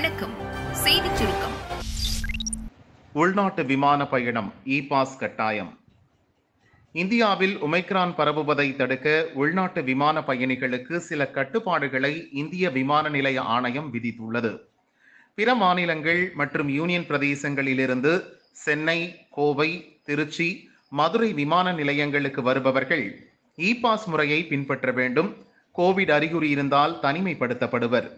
வணக்கம் செய்தி சுருக்கம் உள்நாட்டு விமான பயணம் இ பாஸ் கட்டாயம் இந்தியாவில் ஒமைக்ரான் பரவுவதை தடுக்க உள்நாட்டு விமான பயணிகளுக்கு சில கட்டுப்பாடுகளை இந்திய விமான நிலைய ஆணையம் விதித்துள்ளது பிற மாநிலங்கள் மற்றும் யூனியன் பிரதேசங்களிலிருந்து சென்னை கோவை திருச்சி மதுரை விமான நிலையங்களுக்கு வருபவர்கள் இ பாஸ் முறையை பின்பற்ற வேண்டும் கோவிட் அறிகுறி இருந்தால் தனிமைப்படுத்தப்படுவர்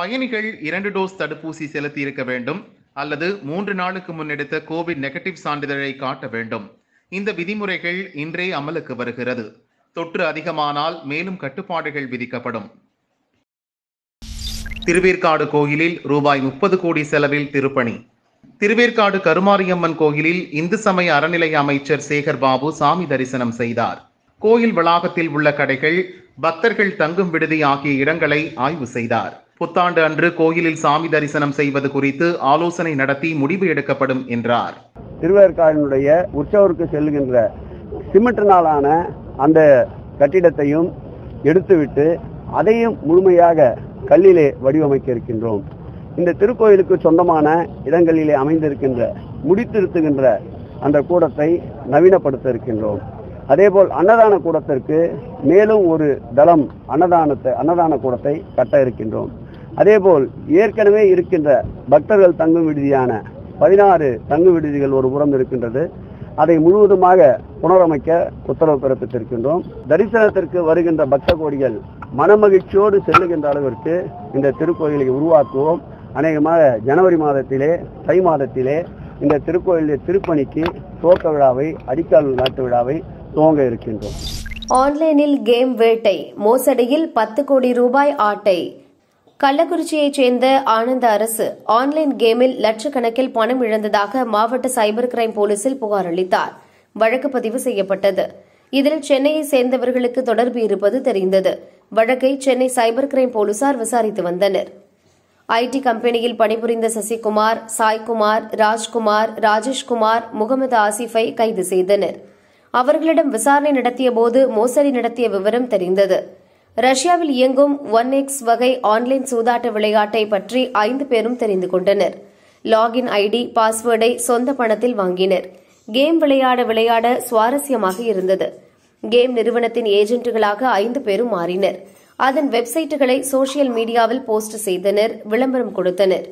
பயணிகள் இரண்டு டோஸ் தடுப்பூசி செலுத்தி இருக்க வேண்டும் அல்லது மூன்று நாளுக்கு முன் எடுத்த கோவிட் நெகட்டிவ் சான்றிதழை காட்ட வேண்டும் இந்த விதிமுறைகள் இன்றே அமலுக்கு வருகிறது தொற்று அதிகமானால் மேலும் கட்டுப்பாடுகள் விதிக்கப்படும் திருவேற்காடு கோயிலில் ரூபாய் முப்பது கோடி செலவில் திருப்பணி திருவேற்காடு கருமாரியம்மன் கோயிலில் இந்து சமய அறநிலைய அமைச்சர் சேகர் பாபு சாமி தரிசனம் செய்தார் கோயில் வளாகத்தில் உள்ள கடைகள் பக்தர்கள் தங்கும் விடுதி ஆகிய இடங்களை ஆய்வு செய்தார் புத்தாண்டு அன்று கோயிலில் சாமி தரிசனம் செய்வது குறித்து ஆலோசனை நடத்தி முடிவு எடுக்கப்படும் என்றார் திருவேற்காடினுடைய உற்சவருக்கு செல்கின்ற நாளான அந்த கட்டிடத்தையும் எடுத்துவிட்டு அதையும் முழுமையாக கல்லிலே வடிவமைக்க இருக்கின்றோம் இந்த திருக்கோயிலுக்கு சொந்தமான இடங்களிலே அமைந்திருக்கின்ற முடித்திருத்துகின்ற அந்த கூடத்தை நவீனப்படுத்த இருக்கின்றோம் அதேபோல் அன்னதான கூடத்திற்கு மேலும் ஒரு தளம் அன்னதானத்தை அன்னதான கூடத்தை கட்ட இருக்கின்றோம் அதேபோல் ஏற்கனவே இருக்கின்ற பக்தர்கள் தங்கும் விடுதியான பதினாறு தங்கு விடுதிகள் ஒரு புறம் இருக்கின்றது அதை முழுவதுமாக புனரமைக்க உத்தரவு பிறப்பித்திருக்கின்றோம் தரிசனத்திற்கு வருகின்ற பக்த கோடிகள் மனமகிழ்ச்சியோடு செல்லுகின்ற அளவிற்கு இந்த திருக்கோயிலை உருவாக்குவோம் அநேகமாக ஜனவரி மாதத்திலே தை மாதத்திலே இந்த திருக்கோயிலுடைய திருப்பணிக்கு துவக்க விழாவை அடிக்கால் நாட்டு விழாவை துவங்க இருக்கின்றோம் ஆன்லைனில் கேம் வேட்டை மோசடியில் பத்து கோடி ரூபாய் ஆட்டை கள்ளக்குறிச்சியைச் சேர்ந்த ஆனந்த அரசு ஆன்லைன் கேமில் லட்சக்கணக்கில் பணம் இழந்ததாக மாவட்ட சைபர் கிரைம் போலீசில் புகார் அளித்தார் வழக்கு பதிவு செய்யப்பட்டது இதில் சென்னையை சேர்ந்தவர்களுக்கு தொடர்பு இருப்பது தெரிந்தது வழக்கை சென்னை சைபர் கிரைம் போலீசார் விசாரித்து வந்தனர் ஐடி கம்பெனியில் பணிபுரிந்த சசிகுமார் சாய்குமார் ராஜ்குமார் ராஜேஷ்குமார் முகமது ஆசிஃபை கைது செய்தனர் அவர்களிடம் விசாரணை நடத்திய போது மோசடி நடத்திய விவரம் தெரிந்தது ரஷ்யாவில் இயங்கும் ஒன் எக்ஸ் வகை ஆன்லைன் சூதாட்ட விளையாட்டை பற்றி ஐந்து பேரும் தெரிந்து கொண்டனர் லாகின் ஐடி பாஸ்வேர்டை சொந்த பணத்தில் வாங்கினர் கேம் விளையாட விளையாட சுவாரஸ்யமாக இருந்தது கேம் நிறுவனத்தின் ஏஜென்ட்டுகளாக ஐந்து பேரும் மாறினர் அதன் வெப்சைட்டுகளை சோசியல் மீடியாவில் போஸ்ட் செய்தனர் விளம்பரம் கொடுத்தனர்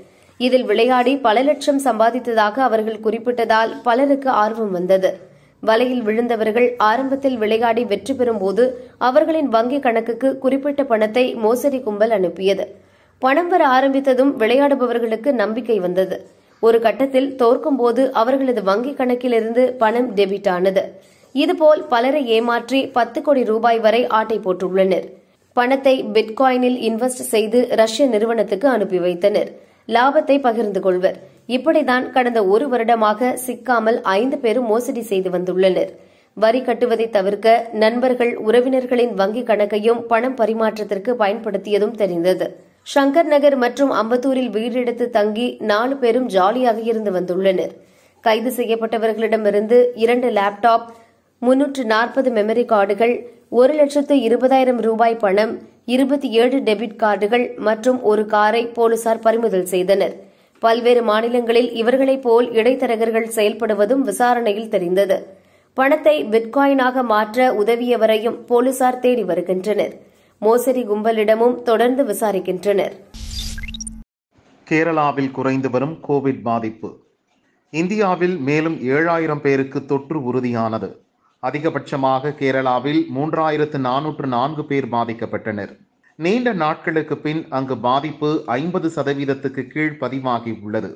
இதில் விளையாடி பல லட்சம் சம்பாதித்ததாக அவர்கள் குறிப்பிட்டதால் பலருக்கு ஆர்வம் வந்தது வலையில் விழுந்தவர்கள் ஆரம்பத்தில் விளையாடி வெற்றி பெறும்போது அவர்களின் வங்கிக் கணக்குக்கு குறிப்பிட்ட பணத்தை மோசடி கும்பல் அனுப்பியது பணம் வர ஆரம்பித்ததும் விளையாடுபவர்களுக்கு நம்பிக்கை வந்தது ஒரு கட்டத்தில் தோற்கும் போது அவர்களது வங்கிக் கணக்கிலிருந்து பணம் டெபிட் ஆனது இதுபோல் பலரை ஏமாற்றி பத்து கோடி ரூபாய் வரை ஆட்டை போட்டுள்ளனர் பணத்தை பிட்காயினில் இன்வெஸ்ட் செய்து ரஷ்ய நிறுவனத்துக்கு அனுப்பி வைத்தனர் லாபத்தை பகிர்ந்து கொள்வர் இப்படிதான் கடந்த ஒரு வருடமாக சிக்காமல் ஐந்து பேரும் மோசடி செய்து வந்துள்ளனர் வரி கட்டுவதை தவிர்க்க நண்பர்கள் உறவினர்களின் வங்கிக் கணக்கையும் பணம் பரிமாற்றத்திற்கு பயன்படுத்தியதும் தெரிந்தது ஷங்கர் நகர் மற்றும் அம்பத்தூரில் வீடெடுத்து தங்கி நாலு பேரும் ஜாலியாக இருந்து வந்துள்ளனர் கைது செய்யப்பட்டவர்களிடமிருந்து இரண்டு லேப்டாப் முன்னூற்று நாற்பது மெமரி கார்டுகள் ஒரு லட்சத்து இருபதாயிரம் ரூபாய் பணம் இருபத்தி ஏழு டெபிட் கார்டுகள் மற்றும் ஒரு காரை போலீசார் பறிமுதல் செய்தனர் பல்வேறு மாநிலங்களில் இவர்களைப் போல் இடைத்தரகர்கள் செயல்படுவதும் விசாரணையில் தெரிந்தது பணத்தை பிட்காயினாக மாற்ற உதவியவரையும் போலீசார் தேடி வருகின்றனர் மோசடி கும்பலிடமும் தொடர்ந்து விசாரிக்கின்றனர் கேரளாவில் குறைந்து வரும் கோவிட் பாதிப்பு இந்தியாவில் மேலும் ஏழாயிரம் பேருக்கு தொற்று உறுதியானது அதிகபட்சமாக கேரளாவில் மூன்றாயிரத்து நானூற்று நான்கு பேர் பாதிக்கப்பட்டனர் நீண்ட நாட்களுக்கு பின் அங்கு பாதிப்பு ஐம்பது சதவீதத்துக்கு கீழ் பதிவாகி உள்ளது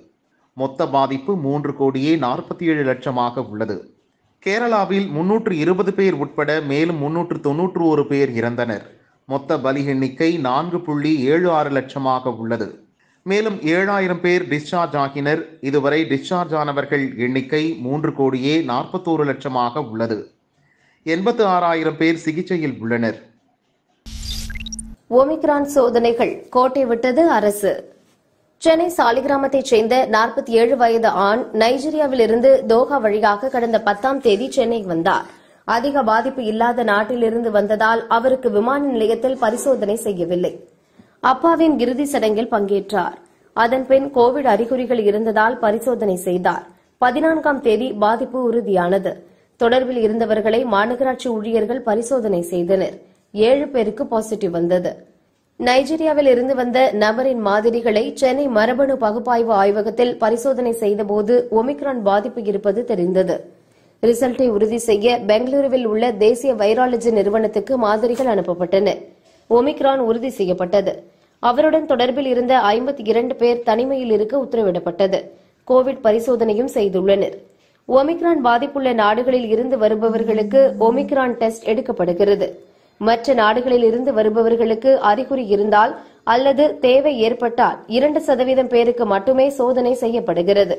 மொத்த பாதிப்பு மூன்று கோடியே நாற்பத்தி ஏழு லட்சமாக உள்ளது கேரளாவில் முன்னூற்று இருபது பேர் உட்பட மேலும் முன்னூற்று தொன்னூற்று ஒரு பேர் இறந்தனர் மொத்த பலி எண்ணிக்கை நான்கு புள்ளி ஏழு ஆறு லட்சமாக உள்ளது மேலும் ஏழாயிரம் பேர் டிஸ்சார்ஜ் ஆகினர் இதுவரை டிஸ்சார்ஜ் ஆனவர்கள் எண்ணிக்கை மூன்று கோடியே நாற்பத்தோரு லட்சமாக உள்ளது எண்பத்து ஆறாயிரம் பேர் சிகிச்சையில் உள்ளனர் ஒமிக்ரான் சோதனைகள் கோட்டை விட்டது அரசு சென்னை சாலிகிராமத்தைச் சேர்ந்த நாற்பத்தி ஏழு வயது ஆண் நைஜீரியாவில் இருந்து தோகா வழியாக கடந்த பத்தாம் தேதி சென்னை வந்தார் அதிக பாதிப்பு இல்லாத நாட்டிலிருந்து வந்ததால் அவருக்கு விமான நிலையத்தில் பரிசோதனை செய்யவில்லை அப்பாவின் இறுதி சடங்கில் பங்கேற்றார் அதன்பின் கோவிட் அறிகுறிகள் இருந்ததால் பரிசோதனை செய்தார் பதினான்காம் தேதி பாதிப்பு உறுதியானது தொடர்பில் இருந்தவர்களை மாநகராட்சி ஊழியர்கள் பரிசோதனை செய்தனா் ஏழு பேருக்கு பாசிட்டிவ் வந்தது நைஜீரியாவில் இருந்து வந்த நபரின் மாதிரிகளை சென்னை மரபணு பகுப்பாய்வு ஆய்வகத்தில் பரிசோதனை செய்தபோது ஒமிக்ரான் பாதிப்பு இருப்பது தெரிந்தது ரிசல்ட்டை உறுதி செய்ய பெங்களூருவில் உள்ள தேசிய வைராலஜி நிறுவனத்துக்கு மாதிரிகள் அனுப்பப்பட்டன ஒமிக்ரான் உறுதி செய்யப்பட்டது அவருடன் தொடர்பில் இருந்த ஐம்பத்தி இரண்டு பேர் தனிமையில் இருக்க உத்தரவிடப்பட்டது கோவிட் பரிசோதனையும் செய்துள்ளனர் ஒமிக்ரான் பாதிப்புள்ள நாடுகளில் இருந்து வருபவர்களுக்கு ஒமிக்ரான் டெஸ்ட் எடுக்கப்படுகிறது மற்ற நாடுகளில் இருந்து வருபவர்களுக்கு அறிகுறி இருந்தால் அல்லது தேவை ஏற்பட்டால் இரண்டு சதவீதம் பேருக்கு மட்டுமே சோதனை செய்யப்படுகிறது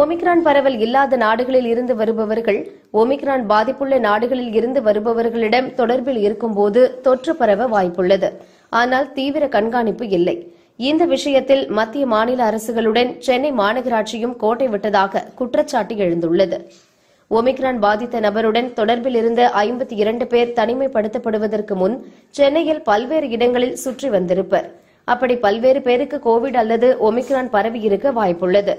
ஒமிக்ரான் பரவல் இல்லாத நாடுகளில் இருந்து வருபவர்கள் ஒமிக்ரான் பாதிப்புள்ள நாடுகளில் இருந்து வருபவர்களிடம் தொடர்பில் இருக்கும்போது தொற்று பரவ வாய்ப்புள்ளது ஆனால் தீவிர கண்காணிப்பு இல்லை இந்த விஷயத்தில் மத்திய மாநில அரசுகளுடன் சென்னை மாநகராட்சியும் கோட்டை விட்டதாக குற்றச்சாட்டு எழுந்துள்ளது ஒமிக்ரான் பாதித்த நபருடன் தொடர்பில் இருந்த ஐம்பத்தி இரண்டு பேர் தனிமைப்படுத்தப்படுவதற்கு முன் சென்னையில் பல்வேறு இடங்களில் சுற்றி வந்திருப்பர் அப்படி பல்வேறு பேருக்கு கோவிட் அல்லது ஒமிக்ரான் பரவியிருக்க வாய்ப்புள்ளது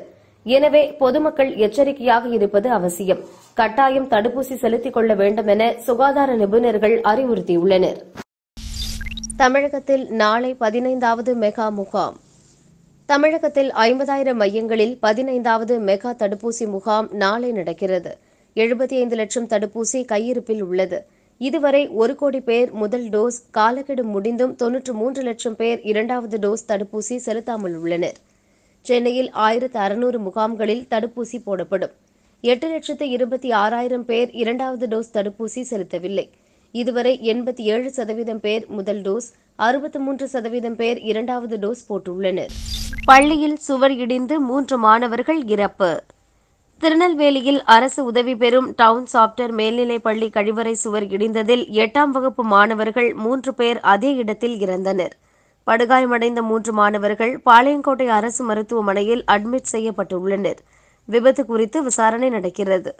எனவே பொதுமக்கள் எச்சரிக்கையாக இருப்பது அவசியம் கட்டாயம் தடுப்பூசி செலுத்திக் கொள்ள வேண்டும் என சுகாதார நிபுணர்கள் அறிவுறுத்தியுள்ளனர் தமிழகத்தில் நாளை பதினைந்தாவது மெகா முகாம் தமிழகத்தில் ஐம்பதாயிரம் மையங்களில் பதினைந்தாவது மெகா தடுப்பூசி முகாம் நாளை நடக்கிறது எழுபத்தி ஐந்து லட்சம் தடுப்பூசி கையிருப்பில் உள்ளது இதுவரை ஒரு கோடி பேர் முதல் டோஸ் காலக்கெடு முடிந்தும் தொன்னூற்று மூன்று லட்சம் பேர் இரண்டாவது டோஸ் தடுப்பூசி செலுத்தாமல் உள்ளனர் சென்னையில் ஆயிரத்து அறுநூறு முகாம்களில் தடுப்பூசி போடப்படும் எட்டு லட்சத்து இருபத்தி ஆறாயிரம் பேர் இரண்டாவது டோஸ் தடுப்பூசி செலுத்தவில்லை இதுவரை எண்பத்தி ஏழு சதவீதம் பேர் முதல் டோஸ் அறுபத்து மூன்று சதவீதம் பேர் இரண்டாவது டோஸ் போட்டுள்ளனர் பள்ளியில் சுவர் இடிந்து மூன்று மாணவர்கள் இறப்பு திருநெல்வேலியில் அரசு உதவி பெறும் டவுன் சாப்டர் மேல்நிலைப்பள்ளி கழிவறை சுவர் இடிந்ததில் எட்டாம் வகுப்பு மாணவர்கள் மூன்று பேர் அதே இடத்தில் இறந்தனர் படுகாயமடைந்த மூன்று மாணவர்கள் பாளையங்கோட்டை அரசு மருத்துவமனையில் அட்மிட் செய்யப்பட்டுள்ளனர் விபத்து குறித்து விசாரணை நடக்கிறது